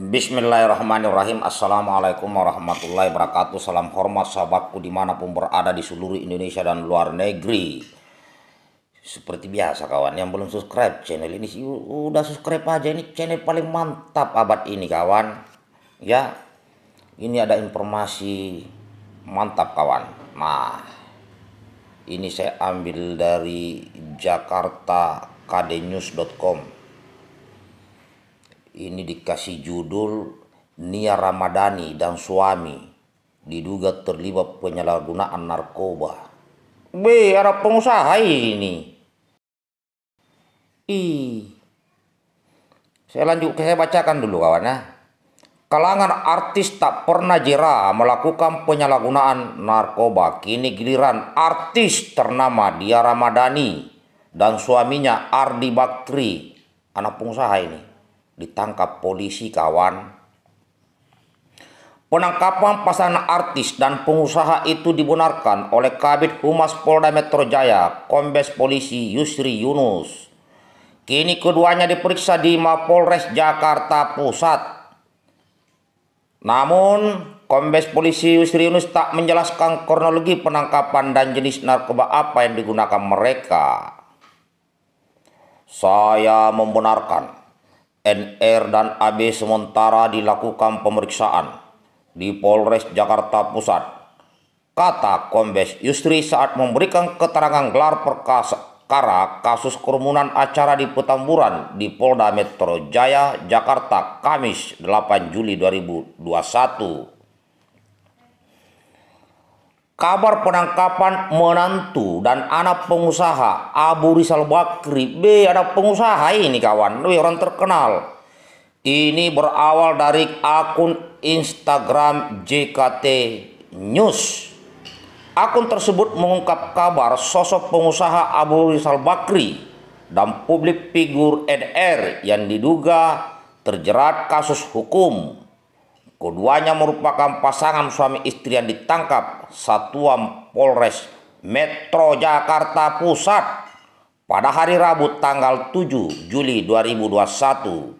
Bismillahirrahmanirrahim Assalamualaikum warahmatullahi wabarakatuh Salam hormat sahabatku dimanapun berada di seluruh Indonesia dan luar negeri Seperti biasa kawan yang belum subscribe channel ini Udah subscribe aja ini channel paling mantap abad ini kawan Ya Ini ada informasi mantap kawan Nah Ini saya ambil dari jakartakdnews.com ini dikasih judul Nia Ramadhani dan suami diduga terlibat penyalahgunaan narkoba. B, ada pengusaha ini. I. Saya lanjut, saya bacakan dulu kawan ya. Kalangan artis tak pernah jera melakukan penyalahgunaan narkoba. Kini giliran artis ternama Dia Ramadhani dan suaminya Ardi Bakri, anak pengusaha ini ditangkap polisi kawan. Penangkapan pasangan artis dan pengusaha itu dibenarkan oleh Kabit Humas Polda Metro Jaya, Kombes Polisi Yusri Yunus. Kini keduanya diperiksa di Mapolres Jakarta Pusat. Namun, Kombes Polisi Yusri Yunus tak menjelaskan kronologi penangkapan dan jenis narkoba apa yang digunakan mereka. Saya membenarkan NR dan AB sementara dilakukan pemeriksaan di Polres Jakarta Pusat. Kata Kombes Yusri saat memberikan keterangan gelar perkara kasus kerumunan acara di Petamburan di Polda Metro Jaya, Jakarta, Kamis 8 Juli 2021. Kabar penangkapan menantu dan anak pengusaha Abu Rizal Bakri. B ada pengusaha ini kawan, Lebih orang terkenal. Ini berawal dari akun Instagram JKT News. Akun tersebut mengungkap kabar sosok pengusaha Abu Rizal Bakri dan publik figur NR yang diduga terjerat kasus hukum Keduanya merupakan pasangan suami istri yang ditangkap Satuan Polres Metro Jakarta Pusat pada hari Rabu tanggal 7 Juli 2021.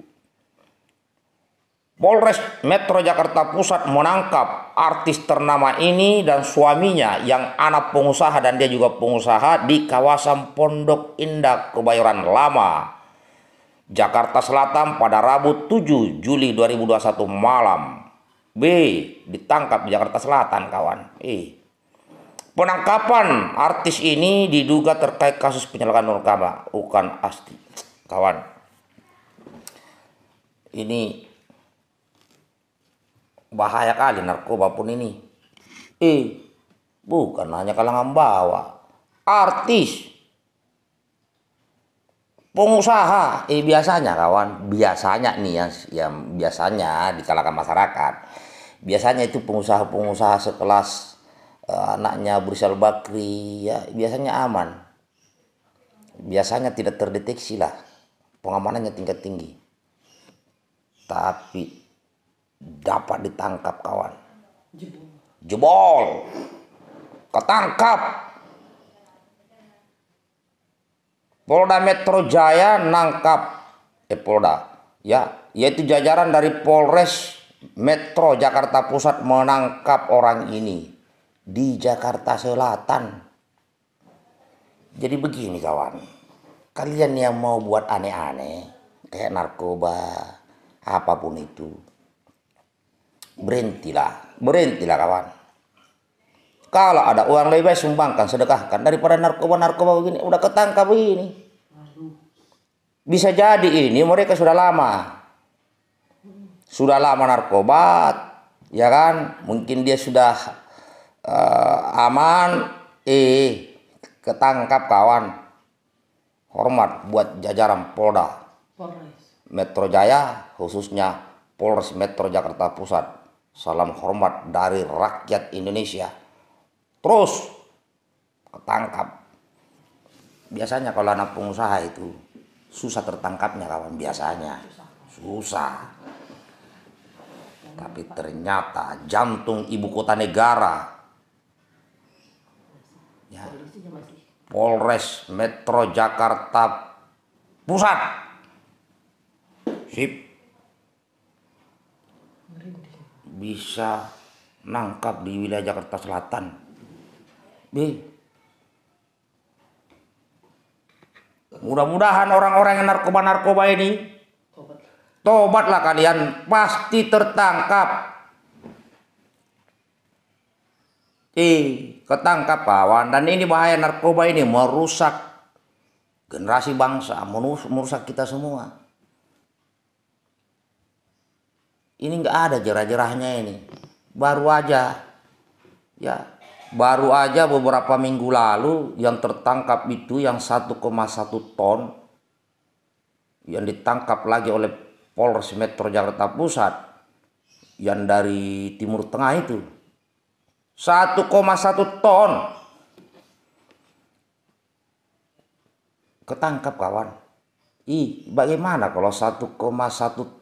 Polres Metro Jakarta Pusat menangkap artis ternama ini dan suaminya yang anak pengusaha dan dia juga pengusaha di kawasan Pondok Indah Kebayoran Lama, Jakarta Selatan pada Rabu 7 Juli 2021 malam. B ditangkap di Jakarta Selatan kawan. E. Penangkapan artis ini diduga terkait kasus penyalakan narkoba, bukan asli kawan. Ini bahaya kali narkoba pun ini. Eh, bukan hanya kalangan bawah. Artis pengusaha eh biasanya kawan biasanya nih yang yang biasanya di kalangan masyarakat biasanya itu pengusaha-pengusaha sekelas uh, anaknya Brisel Bakri ya biasanya aman biasanya tidak terdeteksi lah pengamanannya tingkat tinggi tapi dapat ditangkap kawan jebol ketangkap Polda Metro Jaya nangkap eh Polda ya yaitu jajaran dari Polres Metro Jakarta Pusat menangkap orang ini di Jakarta Selatan. Jadi begini kawan, kalian yang mau buat aneh-aneh kayak narkoba apapun itu berhentilah, berhentilah kawan. Kalau ada uang lebih baik sumbangkan, sedekahkan daripada narkoba-narkoba begini udah ketangkap ini. Bisa jadi ini mereka sudah lama. Sudah lama narkoba, ya kan? Mungkin dia sudah uh, aman eh ketangkap kawan. Hormat buat jajaran Polda. Metro Jaya khususnya Polres Metro Jakarta Pusat. Salam hormat dari rakyat Indonesia terus ketangkap biasanya kalau anak pengusaha itu susah tertangkapnya kawan biasanya susah tapi ternyata jantung ibu kota negara ya, Polres Metro Jakarta Pusat sip bisa nangkap di wilayah Jakarta Selatan Bi. Mudah-mudahan orang-orang yang narkoba-narkoba ini tobat. tobatlah kalian pasti tertangkap. Eh, ketangkap kawan dan ini bahaya narkoba ini merusak generasi bangsa, merusak kita semua. Ini nggak ada jerah-jerahnya ini. Baru aja ya Baru aja beberapa minggu lalu yang tertangkap itu yang 1,1 ton yang ditangkap lagi oleh Polres Metro Jakarta Pusat yang dari Timur Tengah itu 1,1 ton ketangkap kawan. Ih, bagaimana kalau 1,1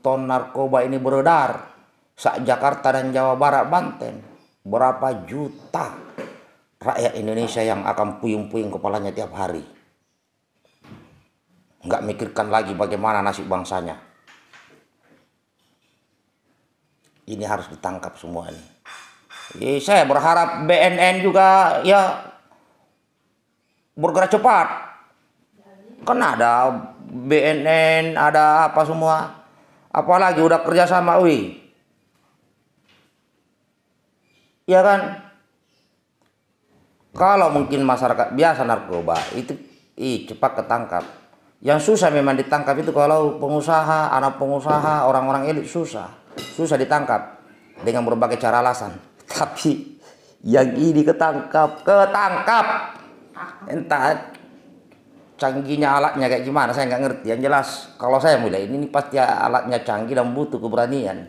ton narkoba ini beredar? saat Jakarta dan Jawa Barat Banten berapa juta rakyat Indonesia yang akan puyung-puyung kepalanya tiap hari. Nggak mikirkan lagi bagaimana nasib bangsanya. Ini harus ditangkap semua ini. Jadi iya, saya berharap BNN juga ya bergerak cepat. Kan ada BNN, ada apa semua. Apalagi udah kerja sama ya kan kalau mungkin masyarakat biasa narkoba itu ih, cepat ketangkap yang susah memang ditangkap itu kalau pengusaha anak pengusaha orang-orang elit susah susah ditangkap dengan berbagai cara alasan tapi yang ini ketangkap ketangkap entah canggihnya alatnya kayak gimana saya nggak ngerti yang jelas kalau saya mulai ini, ini pasti alatnya canggih dan butuh keberanian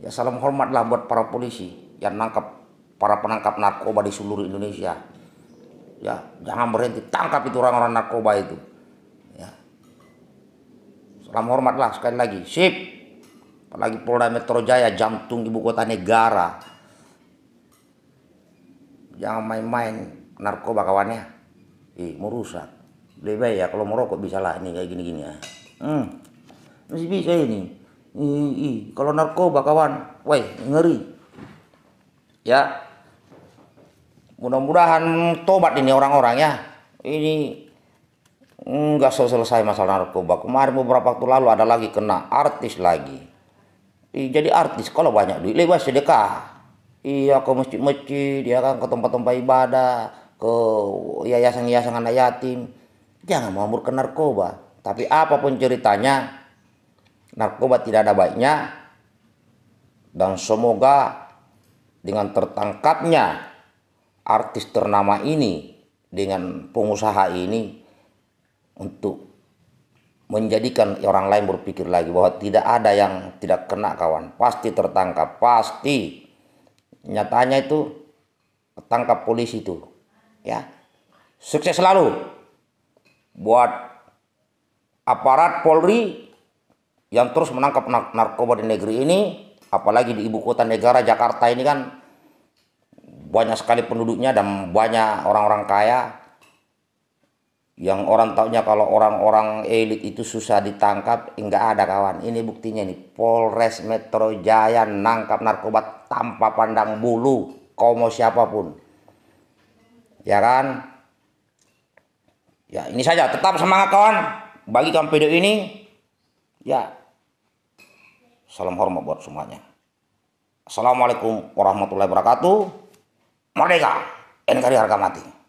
ya salam hormatlah buat para polisi yang nangkap para penangkap narkoba di seluruh Indonesia. Ya, jangan berhenti tangkap itu orang-orang narkoba itu. Ya. Salam hormatlah sekali lagi. Sip. Apalagi Polda Metro Jaya jantung ibu kota negara. Jangan main-main narkoba kawannya. Ih, mau rusak. Lebih baik ya kalau merokok bisa lah ini kayak gini-gini ya. Hmm. Masih bisa ini. Ih, ih. kalau narkoba kawan, woi ngeri. Ya, mudah-mudahan tobat ini orang-orang ya ini nggak selesai masalah narkoba kemarin beberapa waktu lalu ada lagi kena artis lagi jadi artis kalau banyak duit lewat sedekah iya ke masjid-masjid ya kan ke tempat-tempat ibadah ke yayasan-yayasan anak yatim jangan mau ke narkoba tapi apapun ceritanya narkoba tidak ada baiknya dan semoga dengan tertangkapnya artis ternama ini dengan pengusaha ini untuk menjadikan orang lain berpikir lagi bahwa tidak ada yang tidak kena kawan pasti tertangkap pasti nyatanya itu tertangkap polisi itu ya sukses selalu buat aparat Polri yang terus menangkap narkoba di negeri ini apalagi di ibu kota negara Jakarta ini kan banyak sekali penduduknya dan banyak orang-orang kaya yang orang taunya kalau orang-orang elit itu susah ditangkap enggak ada kawan ini buktinya nih Polres Metro Jaya nangkap narkoba tanpa pandang bulu komo mau siapapun ya kan ya ini saja tetap semangat kawan bagi bagikan video ini ya salam hormat buat semuanya Assalamualaikum warahmatullahi wabarakatuh merdeka NKRI harga mati